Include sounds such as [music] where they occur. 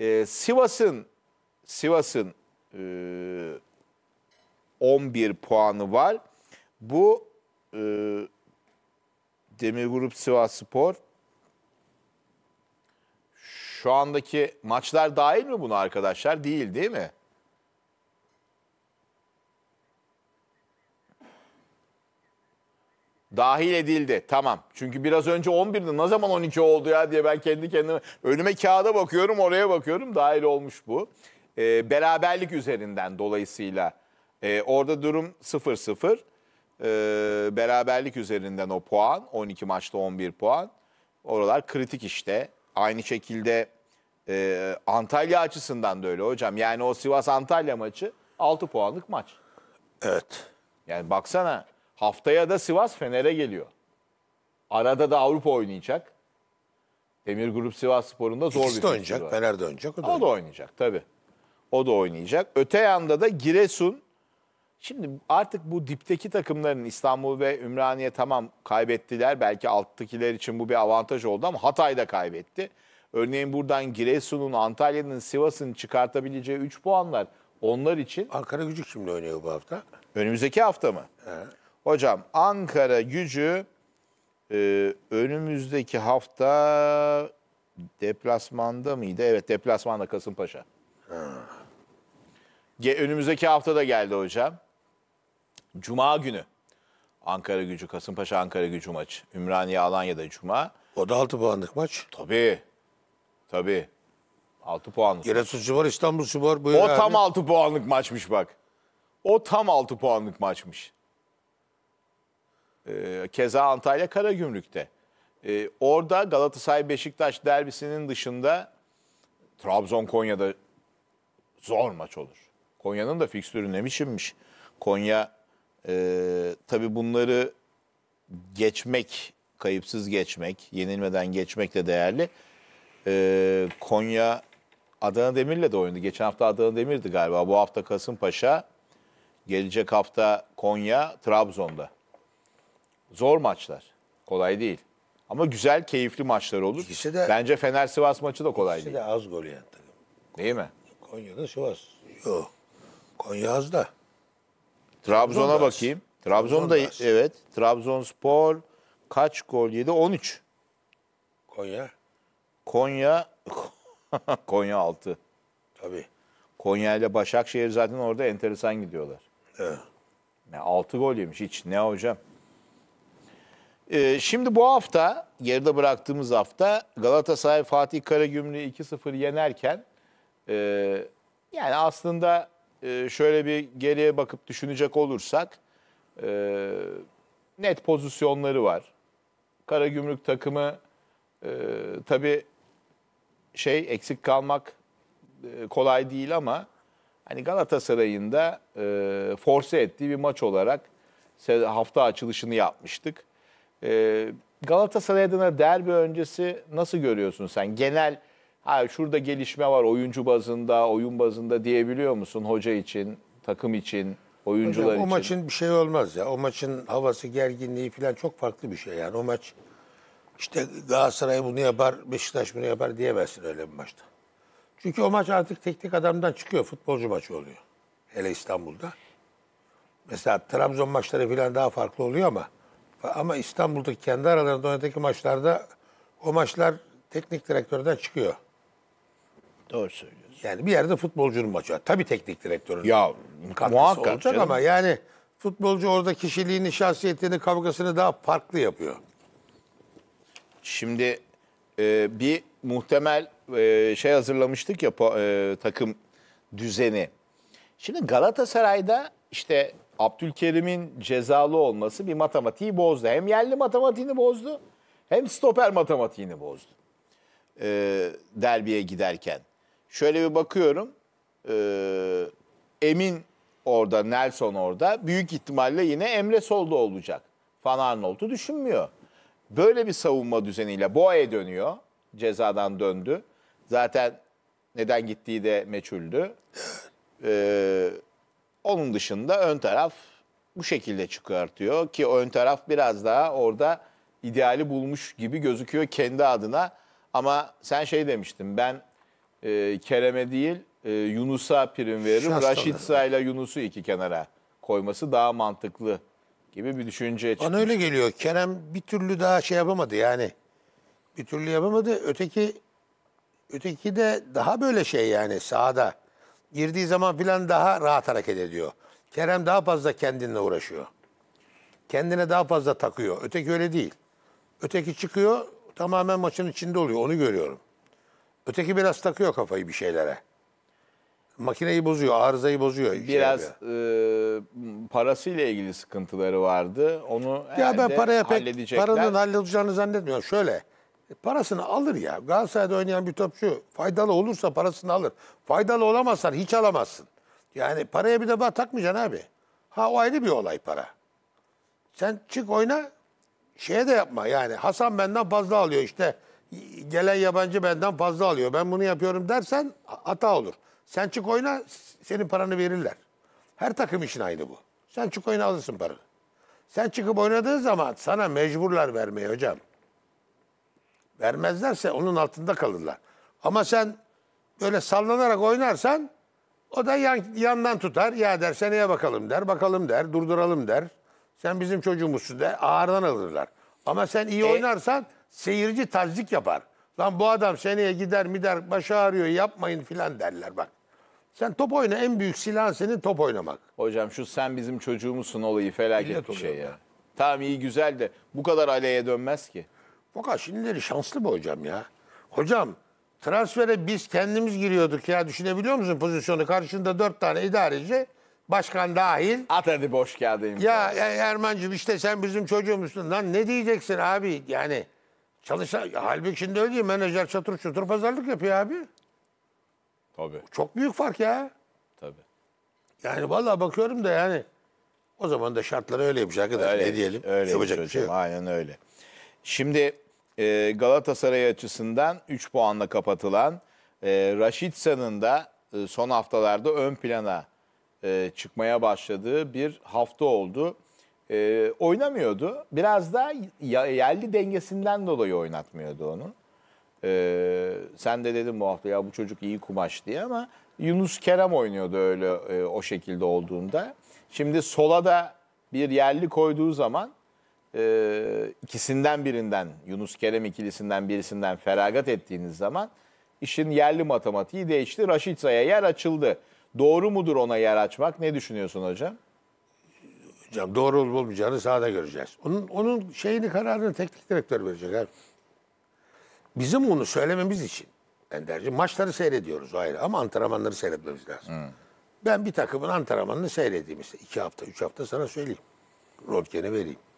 Ee, Sivas'ın Sivas'ın e, 11 puanı var. Bu e, Demir Grup Sivas Spor şu andaki maçlar dahil mi bunu arkadaşlar? Değil değil mi? dahil edildi. Tamam. Çünkü biraz önce 11'di. Ne zaman 12 oldu ya diye ben kendi kendime önüme kağıda bakıyorum, oraya bakıyorum. Dahil olmuş bu. E, beraberlik üzerinden dolayısıyla e, orada durum 0-0. E, ee, beraberlik üzerinden o puan. 12 maçta 11 puan. Oralar kritik işte. Aynı şekilde e, Antalya açısından da öyle hocam. Yani o Sivas-Antalya maçı 6 puanlık maç. Evet. Yani baksana Haftaya da Sivas Fener'e geliyor. Arada da Avrupa oynayacak. Demir Grup Sivas Sporu'nda zor İkisi bir oynayacak, var. Fener de oynayacak. O da, o da oynayacak tabii. O da oynayacak. Öte yanda da Giresun. Şimdi artık bu dipteki takımların İstanbul ve Ümraniye tamam kaybettiler. Belki alttakiler için bu bir avantaj oldu ama Hatay da kaybetti. Örneğin buradan Giresun'un, Antalya'nın, Sivas'ın çıkartabileceği 3 puanlar onlar için. Ankara gücü kimle oynuyor bu hafta? Önümüzdeki hafta mı? He. Hocam Ankara gücü e, önümüzdeki hafta deplasmanda mıydı? Evet deplasmanda Kasımpaşa. Ge- önümüzdeki hafta da geldi hocam. Cuma günü Ankara gücü, Kasımpaşa Ankara gücü maçı. Ümraniye Alanya'da Cuma. O da 6 puanlık maç. Tabii. Tabii. 6 puanlık. Giresun var, İstanbul var. O tam 6 puanlık maçmış bak. O tam 6 puanlık maçmış. Ee, keza Antalya Karagümrük'te. E, orada Galatasaray Beşiktaş derbisinin dışında Trabzon Konya'da zor maç olur. Konya'nın da fikstürü ne biçimmiş. Konya e, tabii bunları geçmek, kayıpsız geçmek, yenilmeden geçmek de değerli. E, Konya Adana Demir'le de oynadı. Geçen hafta Adana Demir'di galiba. Bu hafta Kasımpaşa. Gelecek hafta Konya, Trabzon'da. Zor maçlar. Kolay değil. Ama güzel, keyifli maçlar olur. İkisi de- Bence Fener-Sivas maçı da kolay İkisi değil. de az gol yiyen takım. Değil mi? Konya'da Sivas. Yok. Konya az da. Trabzon'a bakayım. Trabzon'da Trabzon'da evet. Trabzonspor kaç gol yedi? 13. Konya Konya [laughs] Konya 6. tabii. Konya ile Başakşehir zaten orada enteresan gidiyorlar. Evet. Yani 6 gol yemiş hiç. Ne hocam? Ee, şimdi bu hafta, geride bıraktığımız hafta Galatasaray Fatih Karagümrük'ü 2-0 yenerken e, yani aslında e, şöyle bir geriye bakıp düşünecek olursak e, net pozisyonları var. Karagümrük takımı e, tabii şey eksik kalmak e, kolay değil ama hani Galatasaray'ın da e, force ettiği bir maç olarak hafta açılışını yapmıştık. Ee, Galatasaray adına derbi öncesi nasıl görüyorsun sen? Genel ha şurada gelişme var oyuncu bazında, oyun bazında diyebiliyor musun hoca için, takım için, oyuncular Hocam, o için? O maçın bir şey olmaz ya. O maçın havası, gerginliği falan çok farklı bir şey yani. O maç işte Galatasaray bunu yapar, Beşiktaş bunu yapar diyemezsin öyle bir maçta. Çünkü o maç artık teknik adamdan çıkıyor. Futbolcu maçı oluyor. Hele İstanbul'da. Mesela Trabzon maçları falan daha farklı oluyor ama ama İstanbul'daki kendi aralarında oynadığı maçlarda o maçlar teknik direktörden çıkıyor. Doğru söylüyorsun. Yani bir yerde futbolcunun maçı. Tabii teknik direktörün ya, katkısı olacak canım. ama yani futbolcu orada kişiliğini, şahsiyetini, kavgasını daha farklı yapıyor. Şimdi e, bir muhtemel e, şey hazırlamıştık ya e, takım düzeni. Şimdi Galatasaray'da işte Abdülkerim'in cezalı olması bir matematiği bozdu. Hem yerli matematiğini bozdu hem stoper matematiğini bozdu. E, derbiye giderken. Şöyle bir bakıyorum. E, Emin orada, Nelson orada. Büyük ihtimalle yine Emre solda olacak. Van Arnold'u düşünmüyor. Böyle bir savunma düzeniyle Boğa'ya dönüyor. Cezadan döndü. Zaten neden gittiği de meçhuldü. Ee, onun dışında ön taraf bu şekilde çıkartıyor ki ön taraf biraz daha orada ideali bulmuş gibi gözüküyor kendi adına. Ama sen şey demiştin ben e, Kerem'e değil e, Yunus'a prim veririm. Raşit Sayla Yunus'u iki kenara koyması daha mantıklı gibi bir düşünce çıkmış. Bana öyle geliyor. Kerem bir türlü daha şey yapamadı yani. Bir türlü yapamadı. Öteki öteki de daha böyle şey yani sahada girdiği zaman filan daha rahat hareket ediyor. Kerem daha fazla kendinle uğraşıyor. Kendine daha fazla takıyor. Öteki öyle değil. Öteki çıkıyor tamamen maçın içinde oluyor. Onu görüyorum. Öteki biraz takıyor kafayı bir şeylere. Makineyi bozuyor, arızayı bozuyor. Şey biraz e, parasıyla ilgili sıkıntıları vardı. Onu ya ben paraya pek paranın halledeceğini zannetmiyorum. Şöyle, e, parasını alır ya. Galatasaray'da oynayan bir topçu faydalı olursa parasını alır. Faydalı olamazsan hiç alamazsın. Yani paraya bir defa takmayacaksın abi. Ha o ayrı bir olay para. Sen çık oyna şeye de yapma yani Hasan benden fazla alıyor işte gelen yabancı benden fazla alıyor ben bunu yapıyorum dersen hata olur. Sen çık oyna senin paranı verirler. Her takım için aynı bu. Sen çık oyna alırsın paranı. Sen çıkıp oynadığın zaman sana mecburlar vermeye hocam. Vermezlerse onun altında kalırlar. Ama sen böyle sallanarak oynarsan o da yan, yandan tutar. Ya der seneye bakalım der, bakalım der, durduralım der. Sen bizim çocuğumuzsun de ağırdan alırlar. Ama sen iyi e? oynarsan seyirci tazdik yapar. Lan bu adam seneye gider mi der, başı ağrıyor yapmayın filan derler bak. Sen top oyna en büyük silah senin top oynamak. Hocam şu sen bizim çocuğumuzsun olayı felaket Millet bir şey ya. Tamam iyi güzel de bu kadar aleye dönmez ki. Fakat şimdileri şanslı bu hocam ya. Hocam transfere biz kendimiz giriyorduk ya. Düşünebiliyor musun pozisyonu? Karşında dört tane idareci. Başkan dahil. At hadi boş kağıdı Ya, ya Erman'cığım işte sen bizim çocuğumuzsun. Lan ne diyeceksin abi yani. Çalışan, halbuki şimdi öyle değil. Menajer çatır çutur pazarlık yapıyor abi. Tabii. Çok büyük fark ya. Tabii. Yani vallahi bakıyorum da yani. O zaman da şartları öyleymiş arkadaş. Öyle, ne diyelim? Öyle yapacak bir şey yok. Aynen öyle. Şimdi e, Galatasaray açısından 3 puanla kapatılan e, Raşitsa'nın da e, son haftalarda ön plana e, çıkmaya başladığı bir hafta oldu. E, oynamıyordu. Biraz da yerli dengesinden dolayı oynatmıyordu onu. E, sen de dedin bu hafta ya bu çocuk iyi kumaş diye ama Yunus Kerem oynuyordu öyle e, o şekilde olduğunda. Şimdi sola da bir yerli koyduğu zaman e, ikisinden birinden Yunus Kerem ikilisinden birisinden feragat ettiğiniz zaman işin yerli matematiği değişti. Raşitsa'ya yer açıldı. Doğru mudur ona yer açmak? Ne düşünüyorsun hocam? Hocam doğru olup olmayacağını sahada göreceğiz. Onun, onun şeyini kararını teknik direktör verecek abi. Bizim onu söylememiz için Ender'ci maçları seyrediyoruz o ayrı ama antrenmanları seyretmemiz lazım. Hmm. Ben bir takımın antrenmanını seyredeyim işte. iki hafta, üç hafta sana söyleyeyim. Rodgene vereyim.